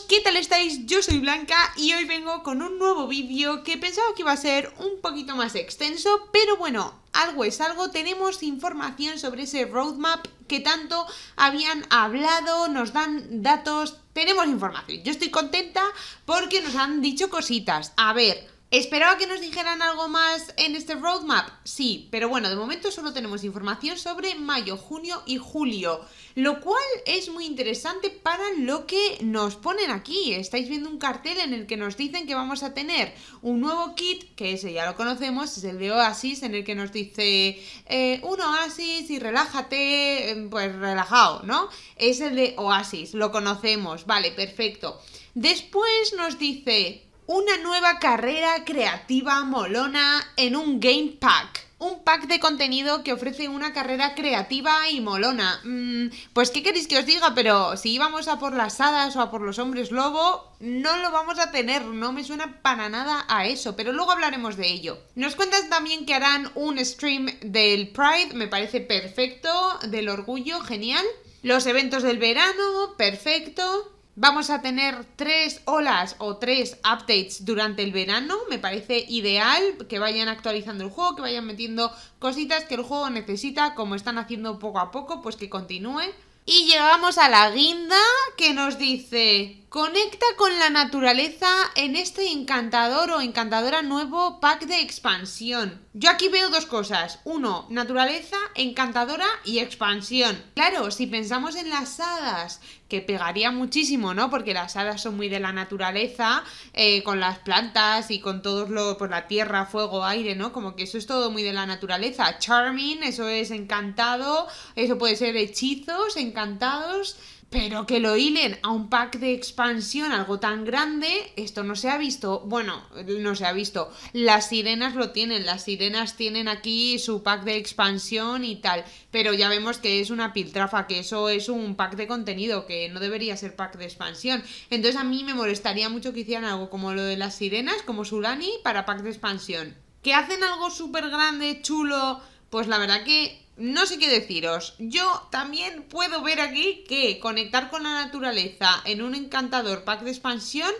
¿qué tal estáis? Yo soy Blanca y hoy vengo con un nuevo vídeo que pensaba que iba a ser un poquito más extenso, pero bueno, algo es algo, tenemos información sobre ese roadmap que tanto habían hablado, nos dan datos, tenemos información. Yo estoy contenta porque nos han dicho cositas. A ver, ¿Esperaba que nos dijeran algo más en este roadmap? Sí, pero bueno, de momento solo tenemos información sobre mayo, junio y julio, lo cual es muy interesante para lo que nos ponen aquí. Estáis viendo un cartel en el que nos dicen que vamos a tener un nuevo kit, que ese ya lo conocemos, es el de Oasis, en el que nos dice eh, un Oasis y relájate, em, pues relajado, ¿no? Es el de Oasis, lo conocemos, vale, perfecto. Después nos dice una nueva carrera creativa molona en un Game Pack. Un pack de contenido que ofrece una carrera creativa y molona. Mm, pues qué queréis que os diga, pero si íbamos a por las hadas o a por los hombres lobo, no lo vamos a tener, no me suena para nada a eso, pero luego hablaremos de ello. Nos cuentan también que harán un stream del Pride, me parece perfecto, del orgullo, genial. Los eventos del verano, perfecto. Vamos a tener tres olas o tres updates durante el verano. Me parece ideal que vayan actualizando el juego, que vayan metiendo cositas que el juego necesita, como están haciendo poco a poco, pues que continúe. Y llegamos a la guinda que nos dice, conecta con la naturaleza en este encantador o encantadora nuevo pack de expansión. Yo aquí veo dos cosas. Uno, naturaleza, encantadora y expansión. Claro, si pensamos en las hadas, que pegaría muchísimo, ¿no? Porque las hadas son muy de la naturaleza, eh, con las plantas y con todo lo, por la tierra, fuego, aire, ¿no? Como que eso es todo muy de la naturaleza. Charming, eso es encantado, eso puede ser hechizos, encantado encantados, pero que lo hilen a un pack de expansión, algo tan grande, esto no se ha visto. Bueno, no se ha visto. Las sirenas lo tienen, las sirenas tienen aquí su pack de expansión y tal, pero ya vemos que es una piltrafa, que eso es un pack de contenido, que no debería ser pack de expansión. Entonces a mí me molestaría mucho que hicieran algo como lo de las sirenas, como Sulani, para pack de expansión. ¿Que hacen algo súper grande, chulo? Pues la verdad que no sé qué deciros. Yo también puedo ver aquí que conectar con la naturaleza en un encantador pack de expansión.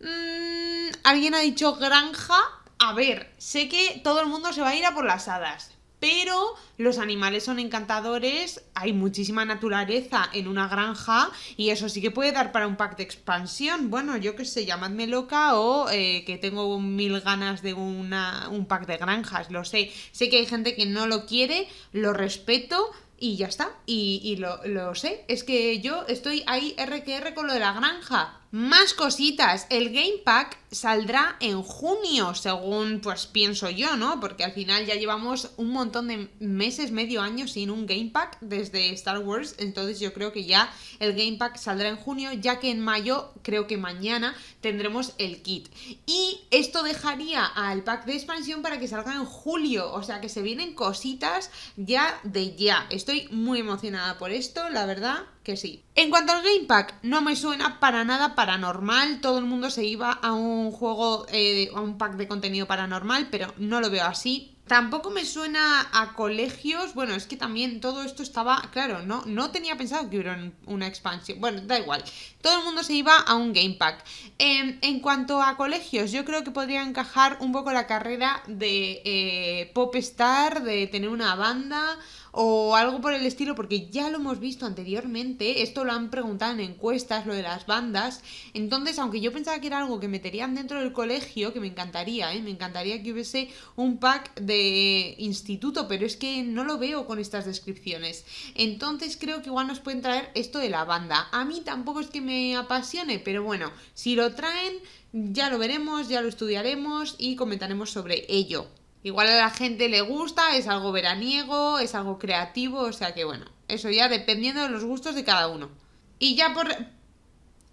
Mmm, Alguien ha dicho granja. A ver, sé que todo el mundo se va a ir a por las hadas pero los animales son encantadores, hay muchísima naturaleza en una granja y eso sí que puede dar para un pack de expansión. Bueno, yo qué sé, llamadme loca o eh, que tengo mil ganas de un pack de granjas, lo sé. Sé que hay gente que no lo quiere, lo respeto, y ya está. Y, lo, lo, sé. Es que yo estoy ahí RQR con lo de la granja. Más cositas, el Game Pack saldrá en junio, según pues pienso yo, ¿no? Porque al final ya llevamos un montón de meses, medio año sin un Game Pack desde Star Wars, entonces yo creo que ya el Game Pack saldrá en junio, ya que en mayo, creo que mañana, tendremos el kit. Y esto dejaría al pack de expansión para que salga en julio, o sea que se vienen cositas ya de ya. Estoy muy emocionada por esto, la verdad que sí. En cuanto al Game Pack, no me suena para nada paranormal. Todo el mundo se iba a un juego, eh, a un pack de contenido paranormal, pero no lo veo así. Tampoco me suena a colegios. Bueno, es que también todo esto estaba. Claro, no, no tenía pensado que hubiera una expansión. Bueno, da igual. Todo el mundo se iba a un Game Pack. Em, en cuanto a colegios, yo creo que podría encajar un poco la carrera de eh, pop star, de tener una banda o algo por el estilo, porque ya lo hemos visto anteriormente, esto lo han preguntado en encuestas, lo de las bandas, entonces aunque yo pensaba que era algo que meterían dentro del colegio, que me encantaría, ¿eh? me encantaría que hubiese un pack de instituto, pero es que no lo veo con estas descripciones, entonces creo que igual nos pueden traer esto de la banda, a mí tampoco es que me apasione, pero bueno, si lo traen ya lo veremos, ya lo estudiaremos y comentaremos sobre ello. Igual a la gente le gusta, es algo veraniego, es algo creativo, o sea que bueno, eso ya dependiendo de los gustos de cada uno. Y ya por,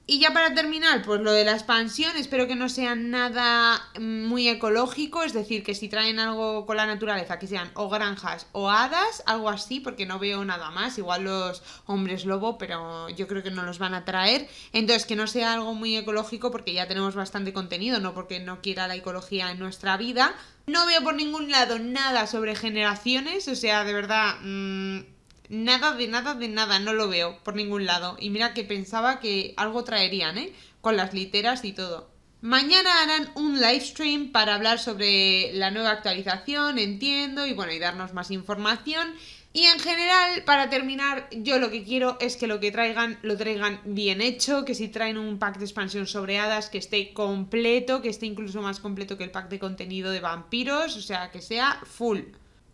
y ya para terminar, pues lo de la expansión, espero que no sea nada mm, muy ecológico, es decir, que si traen algo con la naturaleza, que sean o granjas o hadas, algo así, porque no veo nada más, igual los hombres lobo, pero yo creo que no los van a traer. Entonces, que no sea algo muy ecológico, porque ya tenemos bastante contenido, no porque no quiera la ecología en nuestra vida. No veo por ningún lado nada sobre generaciones, o sea, de verdad... Mm, Nada de nada de nada, no lo veo por ningún lado. Y mira que pensaba que algo traerían, ¿eh? Con las literas y todo. Mañana harán un live stream para hablar sobre la nueva actualización, entiendo, y bueno, y darnos más información. Y en general, para terminar, yo lo que quiero es que lo que traigan, lo traigan bien hecho, que si traen un pack de expansión sobre hadas, que esté completo, que esté incluso más completo que el pack de contenido de vampiros, o sea, que sea full.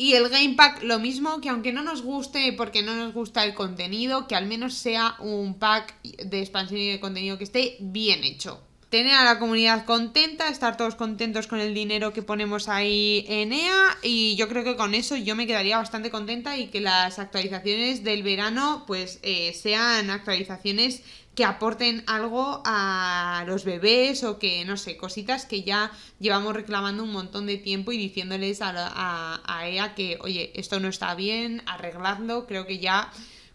Y el Game Pack lo mismo, que aunque no nos guste porque no nos gusta el contenido, que al menos sea un pack de expansión y de contenido que esté bien hecho tener a la comunidad contenta, estar todos contentos con el dinero que ponemos ahí en EA y yo creo que con eso yo me quedaría bastante contenta y que las actualizaciones del verano pues eh, sean actualizaciones que aporten algo a los bebés o que, no sé, cositas que ya llevamos reclamando un montón de tiempo y diciéndoles a, a, a EA que, oye, esto no está bien, arregladlo, creo que ya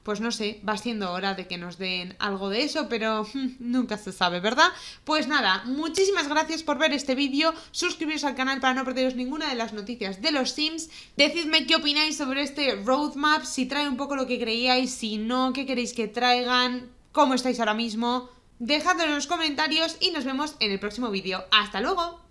pues no sé, va siendo hora de que nos den algo de eso, pero nunca se sabe, ¿verdad? Pues nada, muchísimas gracias por ver este vídeo, suscribiros al canal para no perderos ninguna de las noticias de los Sims, decidme qué opináis sobre este roadmap, si trae un poco lo que creíais, si no, qué queréis que traigan, cómo estáis ahora mismo, dejadlo en los comentarios y nos vemos en el próximo vídeo. ¡Hasta luego!